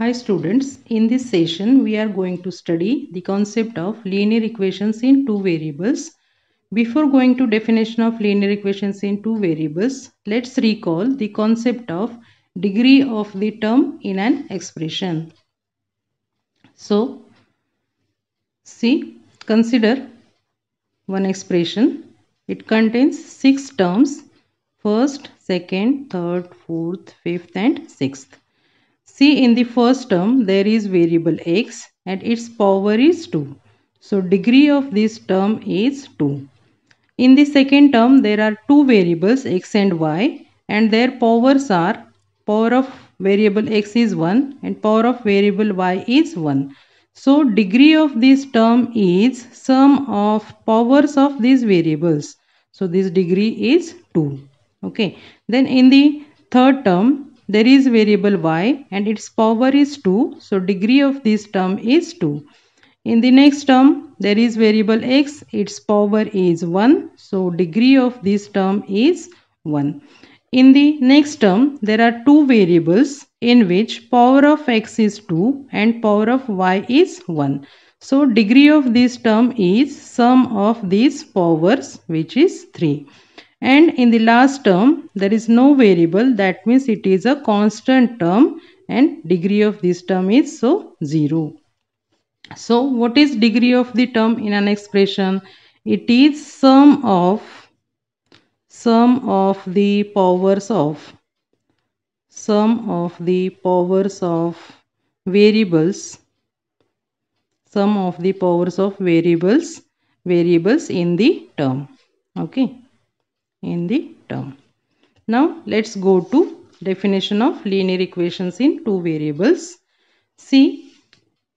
Hi students, in this session we are going to study the concept of linear equations in two variables. Before going to definition of linear equations in two variables, let's recall the concept of degree of the term in an expression. So, see, consider one expression. It contains six terms, first, second, third, fourth, fifth and sixth. See in the first term there is variable x and its power is 2. So degree of this term is 2. In the second term there are two variables x and y and their powers are power of variable x is 1 and power of variable y is 1. So degree of this term is sum of powers of these variables. So this degree is 2. Okay. Then in the third term there is variable y and its power is 2 so degree of this term is 2 in the next term there is variable x its power is 1 so degree of this term is 1 in the next term there are two variables in which power of x is 2 and power of y is 1 so degree of this term is sum of these powers which is 3 and in the last term there is no variable that means it is a constant term and degree of this term is so 0. So what is degree of the term in an expression? It is sum of sum of the powers of sum of the powers of variables sum of the powers of variables variables in the term okay in the term. Now let's go to definition of linear equations in two variables. See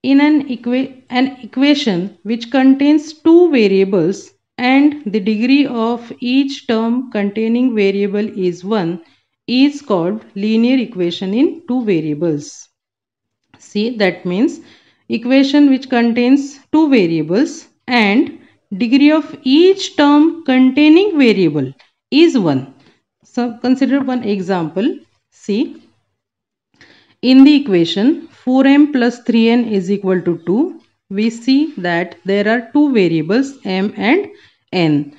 in an, equa an equation which contains two variables and the degree of each term containing variable is 1 is called linear equation in two variables. See that means equation which contains two variables and degree of each term containing variable is 1. So consider one example. See, in the equation 4m plus 3n is equal to 2, we see that there are two variables m and n.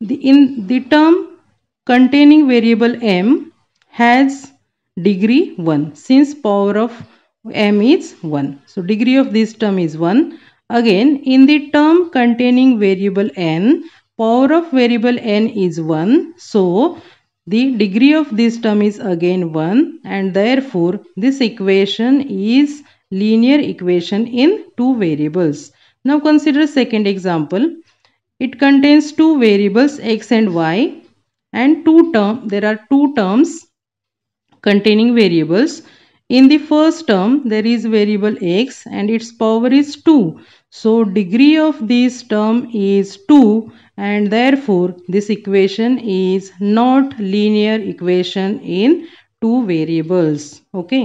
The, in the term containing variable m has degree 1 since power of m is 1. So degree of this term is 1. Again, in the term containing variable n, power of variable n is 1. So, the degree of this term is again 1 and therefore this equation is linear equation in two variables. Now consider second example. It contains two variables x and y and two term there are two terms containing variables. In the first term there is variable x and its power is 2. So degree of this term is 2 and therefore this equation is not linear equation in two variables okay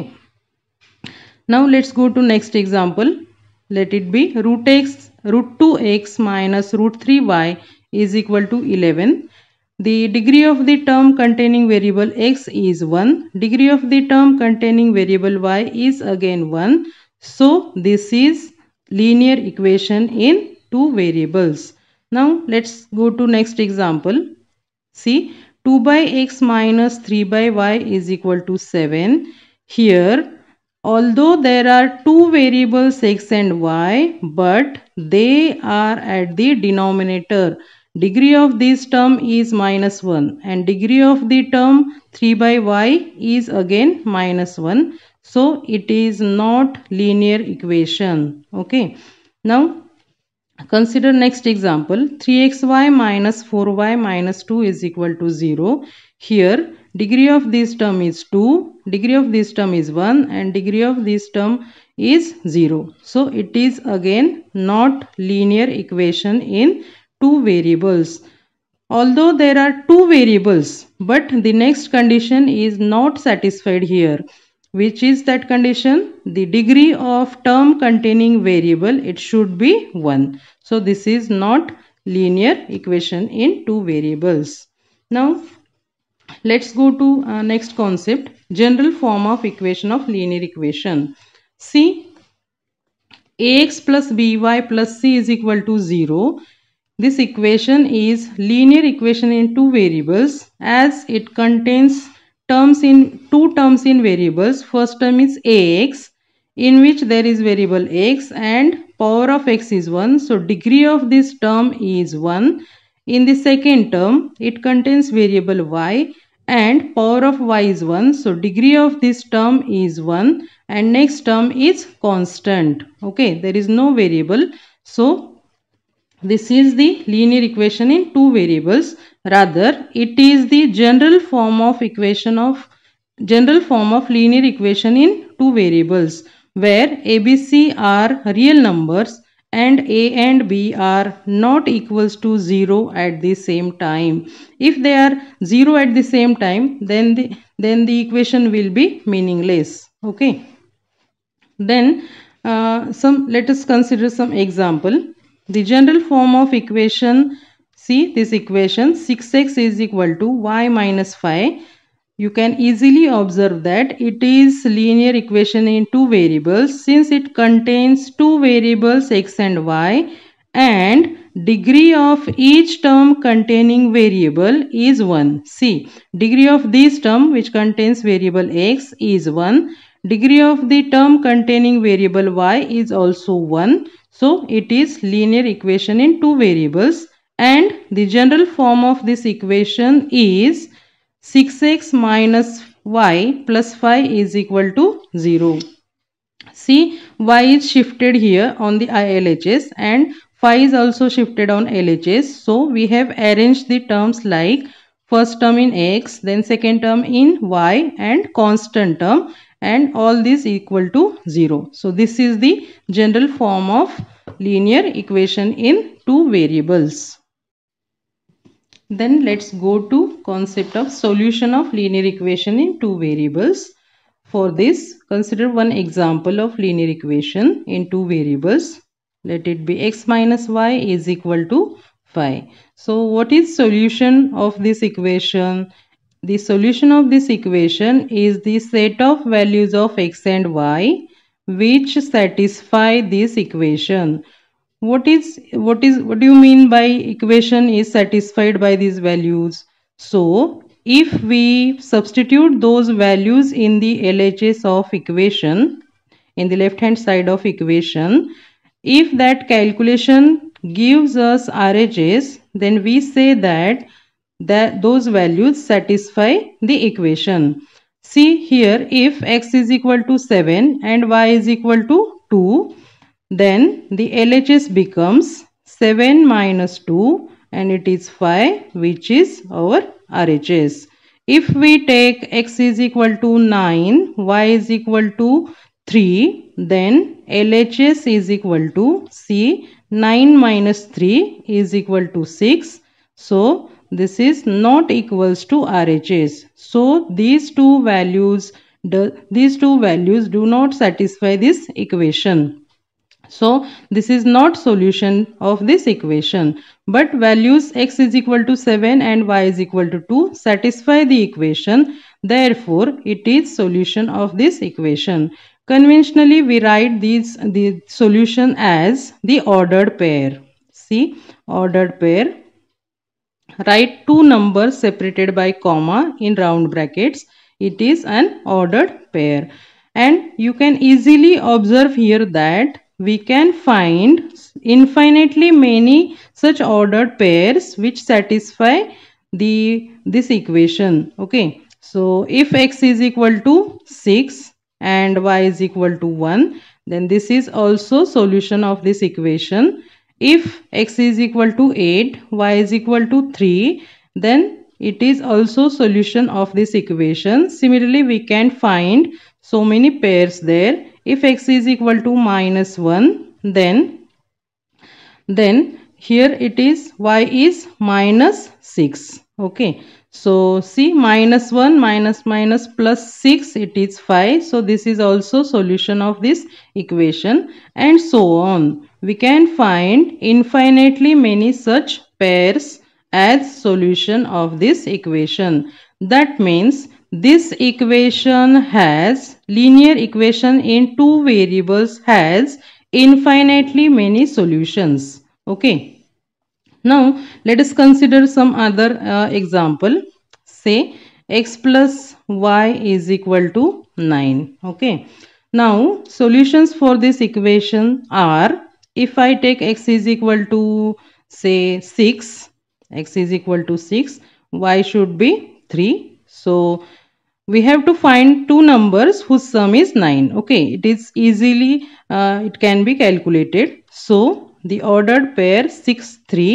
now let's go to next example let it be root x root 2x minus root 3y is equal to 11 the degree of the term containing variable x is 1 degree of the term containing variable y is again 1 so this is linear equation in two variables now let's go to next example. See 2 by x minus 3 by y is equal to 7. Here although there are two variables x and y but they are at the denominator. Degree of this term is minus 1 and degree of the term 3 by y is again minus 1. So it is not linear equation. Okay. Now Consider next example 3xy minus 4y minus 2 is equal to 0. Here degree of this term is 2, degree of this term is 1 and degree of this term is 0. So it is again not linear equation in two variables. Although there are two variables but the next condition is not satisfied here. Which is that condition? The degree of term containing variable, it should be 1. So, this is not linear equation in two variables. Now, let's go to uh, next concept, general form of equation of linear equation. See, ax plus by plus c is equal to 0 this equation is linear equation in two variables as it contains terms in two terms in variables first term is ax in which there is variable x and power of x is 1 so degree of this term is 1 in the second term it contains variable y and power of y is 1 so degree of this term is 1 and next term is constant okay there is no variable so this is the linear equation in two variables Rather, it is the general form of equation of general form of linear equation in two variables where a, b, c are real numbers and a and b are not equals to 0 at the same time. If they are 0 at the same time then the, then the equation will be meaningless. Okay. Then uh, some let us consider some example. The general form of equation See this equation 6x is equal to y minus 5. You can easily observe that it is linear equation in two variables since it contains two variables x and y and degree of each term containing variable is 1. See, degree of this term which contains variable x is 1. Degree of the term containing variable y is also 1. So, it is linear equation in two variables and the general form of this equation is 6x minus y plus 5 is equal to 0. See y is shifted here on the ILHS and 5 is also shifted on LHS. So we have arranged the terms like first term in x then second term in y and constant term and all this equal to 0. So this is the general form of linear equation in two variables. Then let's go to concept of solution of linear equation in two variables. For this, consider one example of linear equation in two variables. Let it be x minus y is equal to 5. So what is solution of this equation? The solution of this equation is the set of values of x and y which satisfy this equation what is what is what do you mean by equation is satisfied by these values so if we substitute those values in the LHS of equation in the left hand side of equation if that calculation gives us RHS then we say that that those values satisfy the equation see here if x is equal to 7 and y is equal to 2 then the LHS becomes 7 minus 2 and it is 5 which is our RHS. If we take x is equal to 9, y is equal to 3, then LHS is equal to C 9 minus 3 is equal to 6. So, this is not equals to RHS. So, these two values, these two values do not satisfy this equation. So this is not solution of this equation but values x is equal to 7 and y is equal to 2 satisfy the equation therefore it is solution of this equation. Conventionally we write these the solution as the ordered pair. See ordered pair. Write two numbers separated by comma in round brackets. It is an ordered pair and you can easily observe here that we can find infinitely many such ordered pairs which satisfy the this equation okay so if x is equal to 6 and y is equal to 1 then this is also solution of this equation if x is equal to 8 y is equal to 3 then it is also solution of this equation similarly we can find so many pairs there if x is equal to minus 1 then then here it is y is minus 6 okay so see minus 1 minus minus plus 6 it is 5 so this is also solution of this equation and so on we can find infinitely many such pairs as solution of this equation that means this equation has linear equation in two variables has infinitely many solutions okay now let us consider some other uh, example say x plus y is equal to 9 okay now solutions for this equation are if i take x is equal to say 6 x is equal to 6 y should be 3 so we have to find two numbers whose sum is 9 okay it is easily uh, it can be calculated so the ordered pair 6 3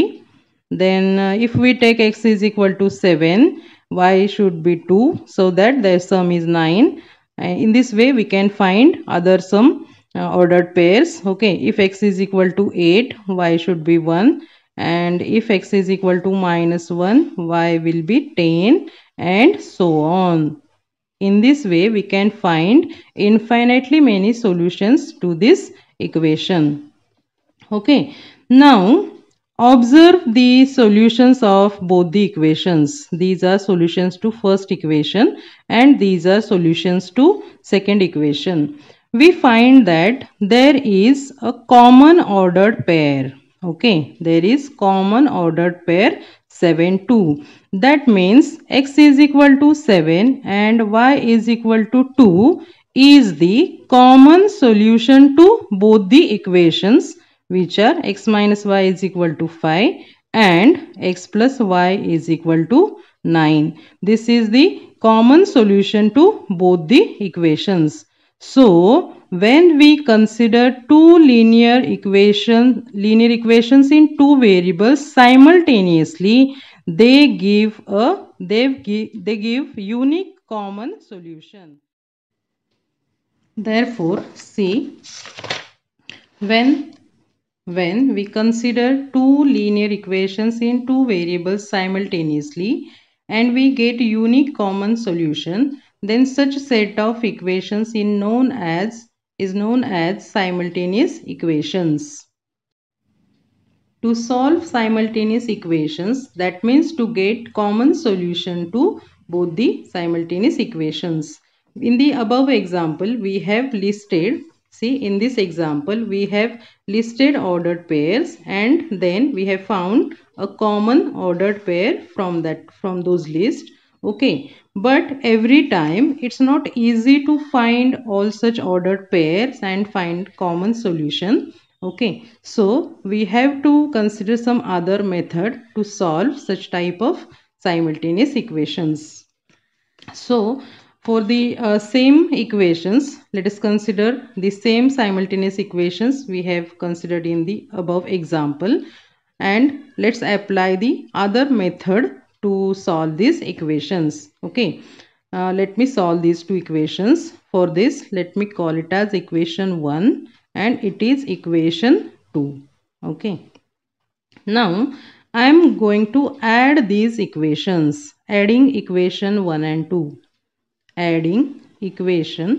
then uh, if we take x is equal to 7 y should be 2 so that their sum is 9 uh, in this way we can find other sum uh, ordered pairs okay if x is equal to 8 y should be 1 and if x is equal to minus 1 y will be 10 and so on in this way, we can find infinitely many solutions to this equation. Okay. Now, observe the solutions of both the equations. These are solutions to first equation and these are solutions to second equation. We find that there is a common ordered pair okay there is common ordered pair 7 2 that means x is equal to 7 and y is equal to 2 is the common solution to both the equations which are x minus y is equal to 5 and x plus y is equal to 9. This is the common solution to both the equations. So, when we consider two linear equations, linear equations in two variables simultaneously, they give a they give, they give unique common solution. Therefore, see when when we consider two linear equations in two variables simultaneously and we get unique common solution then such set of equations is known as is known as simultaneous equations. To solve simultaneous equations, that means to get common solution to both the simultaneous equations. In the above example, we have listed, see in this example, we have listed ordered pairs and then we have found a common ordered pair from that, from those list. Okay, but every time it's not easy to find all such ordered pairs and find common solution okay so we have to consider some other method to solve such type of simultaneous equations so for the uh, same equations let us consider the same simultaneous equations we have considered in the above example and let's apply the other method to solve these equations okay uh, let me solve these two equations for this let me call it as equation 1 and it is equation 2 okay now i am going to add these equations adding equation 1 and 2 adding equation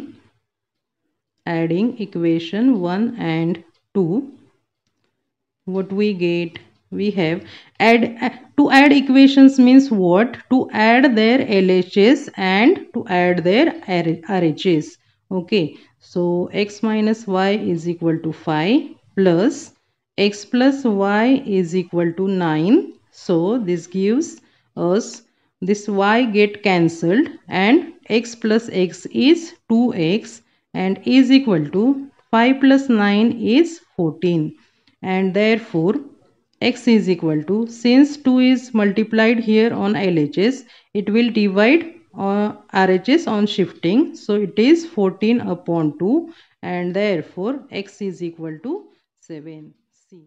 adding equation 1 and 2 what we get we have add to add equations means what to add their LHS and to add their RHS okay so x minus y is equal to 5 plus x plus y is equal to 9 so this gives us this y get cancelled and x plus x is 2x and is equal to 5 plus 9 is 14 and therefore x is equal to since 2 is multiplied here on LHS it will divide uh, RHS on shifting so it is 14 upon 2 and therefore x is equal to 7 C.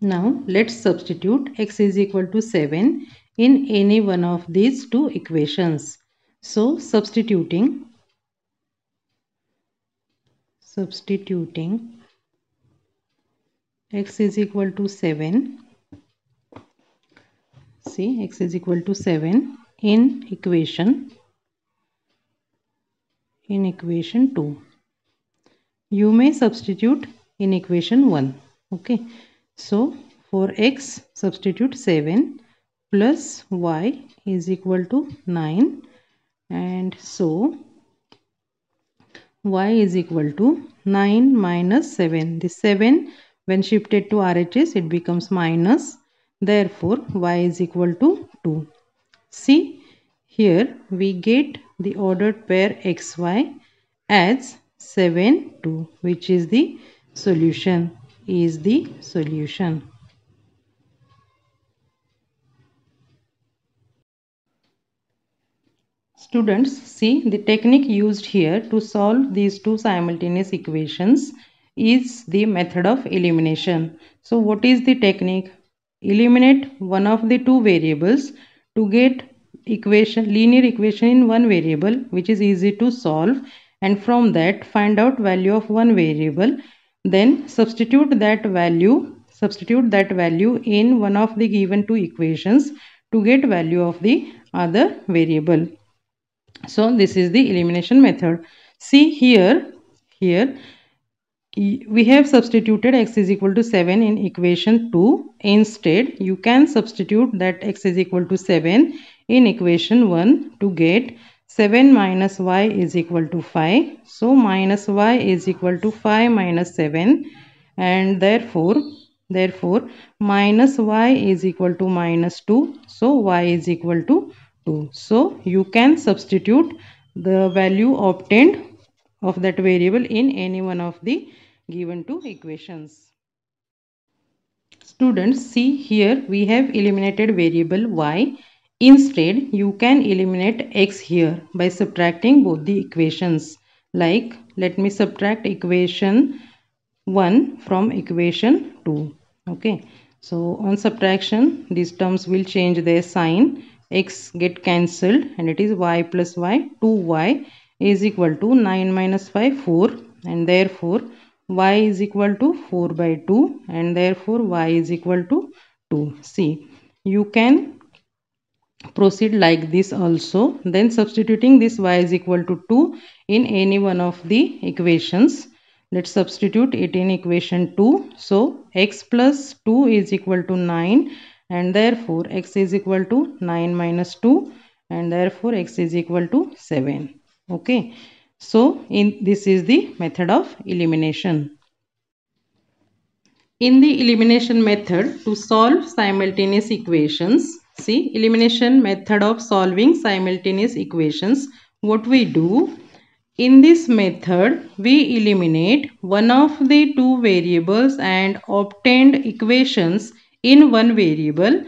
Now let's substitute x is equal to 7 in any one of these two equations. So substituting substituting x is equal to 7 see x is equal to 7 in equation in equation 2 you may substitute in equation 1 okay so for x substitute 7 plus y is equal to 9 and so y is equal to 9 minus 7 the 7 when shifted to RHS, it becomes minus. Therefore, y is equal to 2. See, here we get the ordered pair xy as 7, 2, which is the solution, is the solution. Students, see the technique used here to solve these two simultaneous equations is the method of elimination. So what is the technique? Eliminate one of the two variables to get equation linear equation in one variable which is easy to solve and from that find out value of one variable then substitute that value substitute that value in one of the given two equations to get value of the other variable so this is the elimination method see here here we have substituted x is equal to 7 in equation 2 instead you can substitute that x is equal to 7 in equation 1 to get 7 minus y is equal to 5 so minus y is equal to 5 minus 7 and therefore therefore minus y is equal to minus 2 so y is equal to 2 so you can substitute the value obtained of that variable in any one of the given two equations. Students, see here we have eliminated variable y. Instead, you can eliminate x here by subtracting both the equations. Like, let me subtract equation 1 from equation 2. Okay. So, on subtraction, these terms will change their sign. x get cancelled and it is y plus y, 2y is equal to 9 minus 5 4 and therefore y is equal to 4 by 2 and therefore y is equal to 2 see you can proceed like this also then substituting this y is equal to 2 in any one of the equations let's substitute it in equation 2 so x plus 2 is equal to 9 and therefore x is equal to 9 minus 2 and therefore x is equal to 7 okay so in this is the method of elimination in the elimination method to solve simultaneous equations see elimination method of solving simultaneous equations what we do in this method, we eliminate one of the two variables and obtained equations in one variable.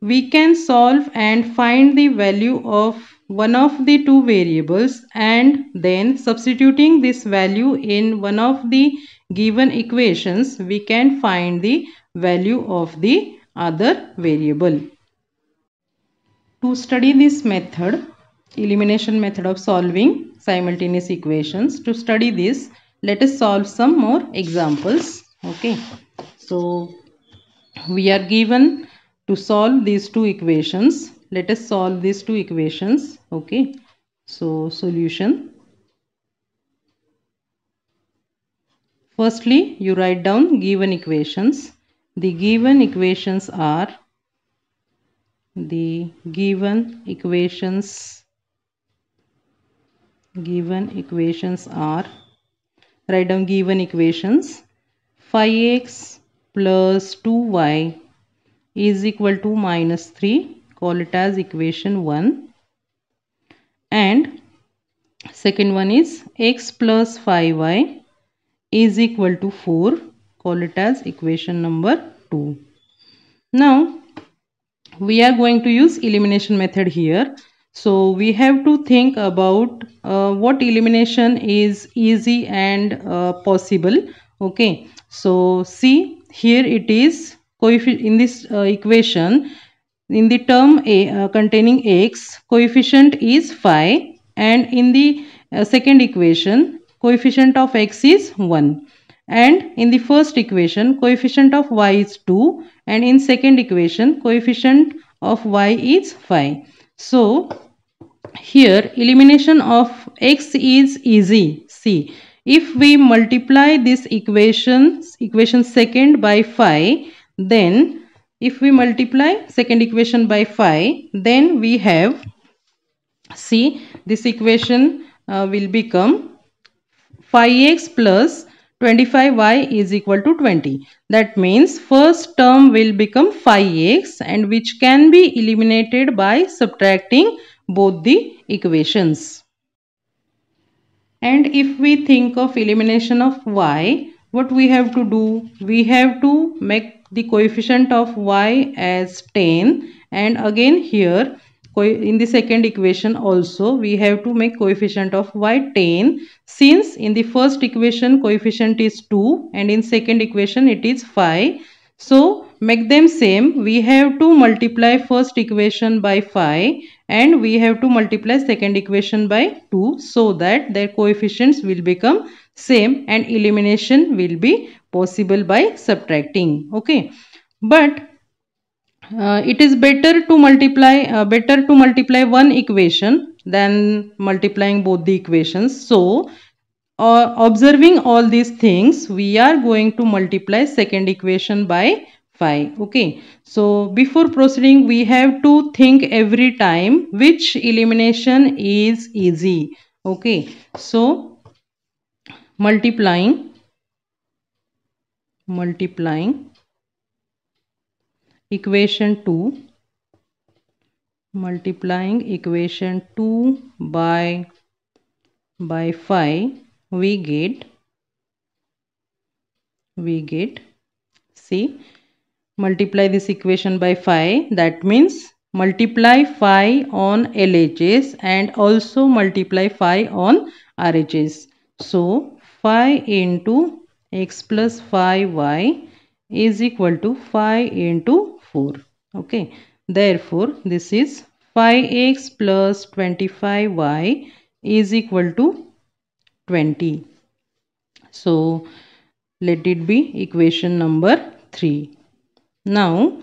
We can solve and find the value of one of the two variables and then substituting this value in one of the given equations we can find the value of the other variable. To study this method elimination method of solving simultaneous equations to study this let us solve some more examples okay so we are given to solve these two equations let us solve these two equations okay so solution firstly you write down given equations the given equations are the given equations given equations are write down given equations 5x plus 2y is equal to minus 3 call it as equation 1 and second one is x plus 5y is equal to 4 call it as equation number 2 now we are going to use elimination method here so we have to think about uh, what elimination is easy and uh, possible okay so see here it is in this uh, equation in the term a uh, containing x coefficient is phi, and in the uh, second equation coefficient of x is 1 and in the first equation coefficient of y is 2 and in second equation coefficient of y is phi. so here elimination of x is easy see if we multiply this equations equation second by phi, then if we multiply second equation by 5, then we have, see, this equation uh, will become 5x plus 25y is equal to 20. That means first term will become 5x and which can be eliminated by subtracting both the equations. And if we think of elimination of y, what we have to do? We have to make the coefficient of y as 10 and again here in the second equation also we have to make coefficient of y 10 since in the first equation coefficient is 2 and in second equation it is 5 so make them same we have to multiply first equation by 5 and we have to multiply second equation by 2 so that their coefficients will become same and elimination will be possible by subtracting okay but uh, it is better to multiply uh, better to multiply one equation than multiplying both the equations so uh, observing all these things we are going to multiply second equation by 5 okay so before proceeding we have to think every time which elimination is easy okay so multiplying multiplying equation 2 multiplying equation 2 by by 5 we get we get see multiply this equation by 5 that means multiply 5 on LHS and also multiply 5 on RHS so 5 into x plus 5y is equal to 5 into 4 okay therefore this is 5x plus 25y is equal to 20 so let it be equation number 3 now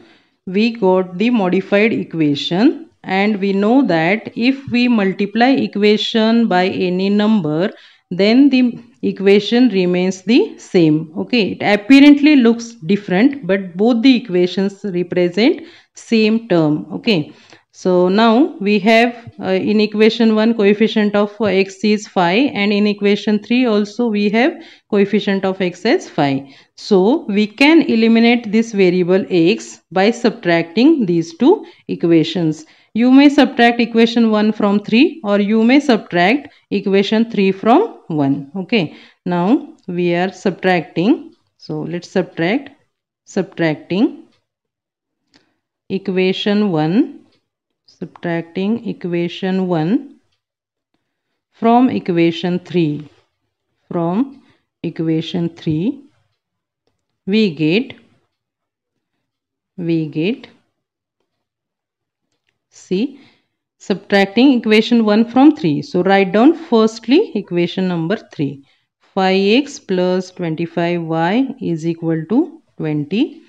we got the modified equation and we know that if we multiply equation by any number then the equation remains the same okay it apparently looks different but both the equations represent same term okay so now we have uh, in equation 1 coefficient of uh, x is 5 and in equation 3 also we have coefficient of x as 5. So we can eliminate this variable x by subtracting these two equations. You may subtract equation 1 from 3 or you may subtract equation 3 from 1. Okay. Now we are subtracting. So let's subtract. Subtracting equation 1. Subtracting equation 1 from equation 3. From equation 3 we get we get See, subtracting equation 1 from 3. So, write down firstly equation number 3. 5x plus 25y is equal to 20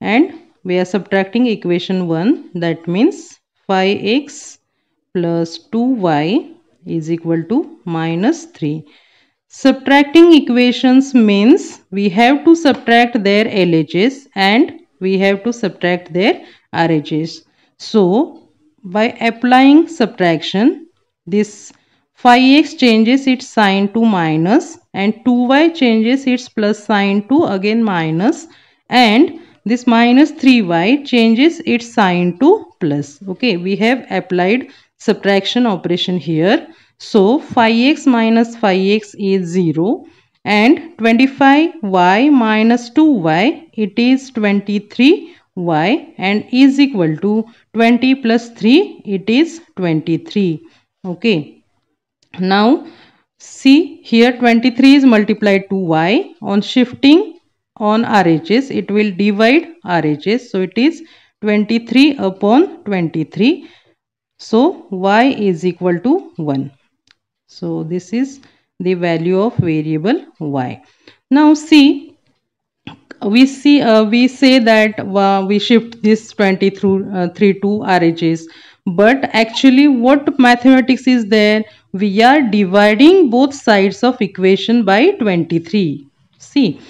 and we are subtracting equation 1 that means 5x plus 2y is equal to minus 3. Subtracting equations means we have to subtract their LHS and we have to subtract their RHS. So, by applying subtraction, this 5x changes its sign to minus and 2y changes its plus sign to again minus and this minus 3y changes its sign to plus. Okay, we have applied subtraction operation here. So 5x minus 5x is 0 and 25y minus 2y it is 23 y and is equal to 20 plus 3 it is 23 okay now see here 23 is multiplied to y on shifting on RHS it will divide RHS so it is 23 upon 23 so y is equal to 1 so this is the value of variable y now see we see uh, we say that uh, we shift this 20 through uh, 3 to RHS but actually what mathematics is there we are dividing both sides of equation by 23 see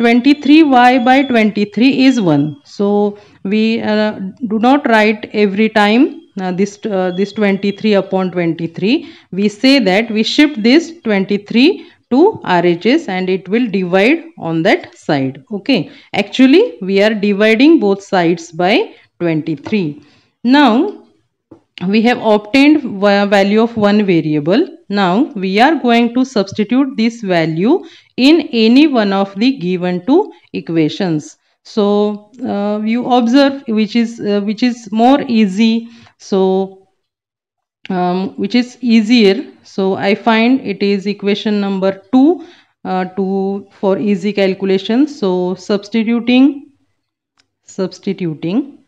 23y by 23 is 1 so we uh, do not write every time uh, this uh, this 23 upon 23 we say that we shift this 23 two RHS and it will divide on that side. Okay. Actually, we are dividing both sides by 23. Now, we have obtained value of one variable. Now, we are going to substitute this value in any one of the given two equations. So, uh, you observe which is, uh, which is more easy. So, um, which is easier so I find it is equation number 2 uh, to for easy calculation so substituting substituting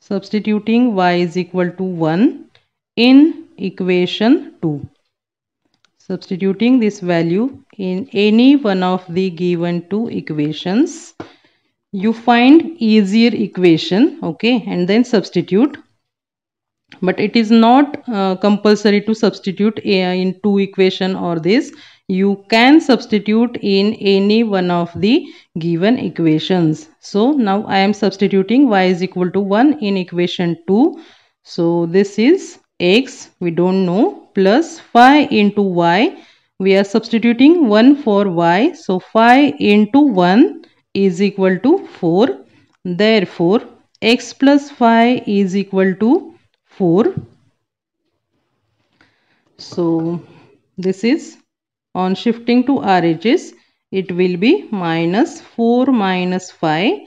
substituting y is equal to 1 in equation 2 substituting this value in any one of the given two equations you find easier equation okay and then substitute but it is not uh, compulsory to substitute in two equation or this you can substitute in any one of the given equations so now I am substituting y is equal to 1 in equation 2 so this is x we don't know plus 5 into y we are substituting 1 for y so 5 into 1 is equal to 4 therefore x plus 5 is equal to 4 so this is on shifting to RHS, it will be minus 4 minus 5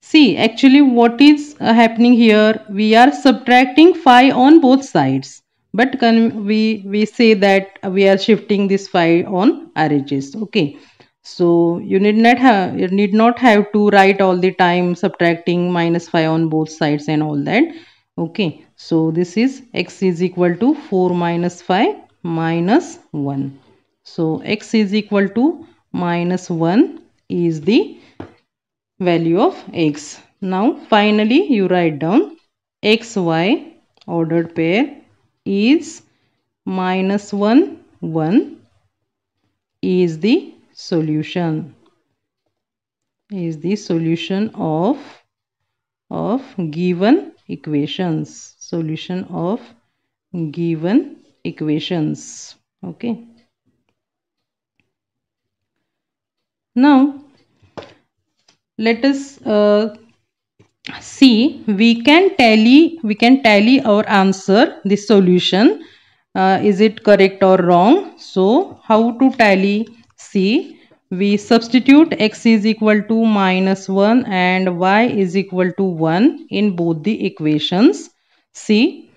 see actually what is uh, happening here we are subtracting 5 on both sides but can we we say that we are shifting this 5 on RHS. okay so you need not have you need not have to write all the time subtracting minus 5 on both sides and all that okay so this is x is equal to 4 minus 5 minus 1. So x is equal to minus 1 is the value of x. Now finally you write down xy ordered pair is minus 1 1 is the solution is the solution of of given equations solution of given equations okay now let us uh, see we can tally we can tally our answer the solution uh, is it correct or wrong so how to tally see we substitute x is equal to minus 1 and y is equal to 1 in both the equations See,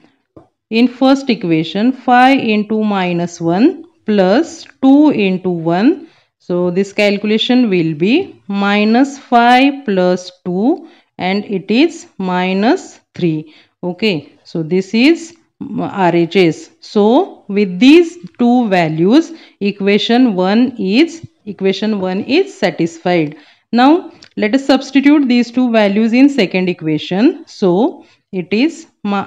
in first equation 5 into minus 1 plus 2 into 1. So this calculation will be minus 5 plus 2 and it is minus 3. Okay, so this is RHS. So with these two values equation 1 is equation 1 is satisfied. Now let us substitute these two values in second equation. So it is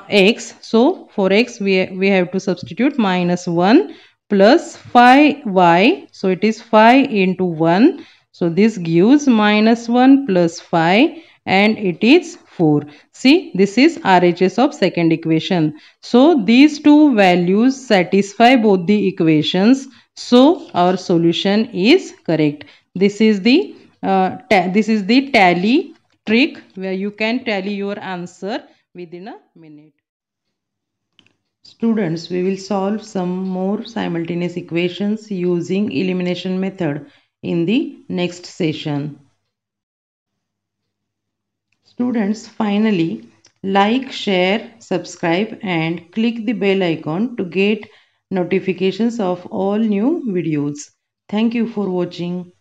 x. So, for x we, we have to substitute minus 1 plus 5y. So, it is 5 into 1. So, this gives minus 1 plus 5 and it is 4. See, this is RHS of second equation. So, these two values satisfy both the equations. So, our solution is correct. This is the uh, this is the tally trick where you can tally your answer within a minute. Students, we will solve some more simultaneous equations using elimination method in the next session. Students, finally, like, share, subscribe and click the bell icon to get notifications of all new videos. Thank you for watching.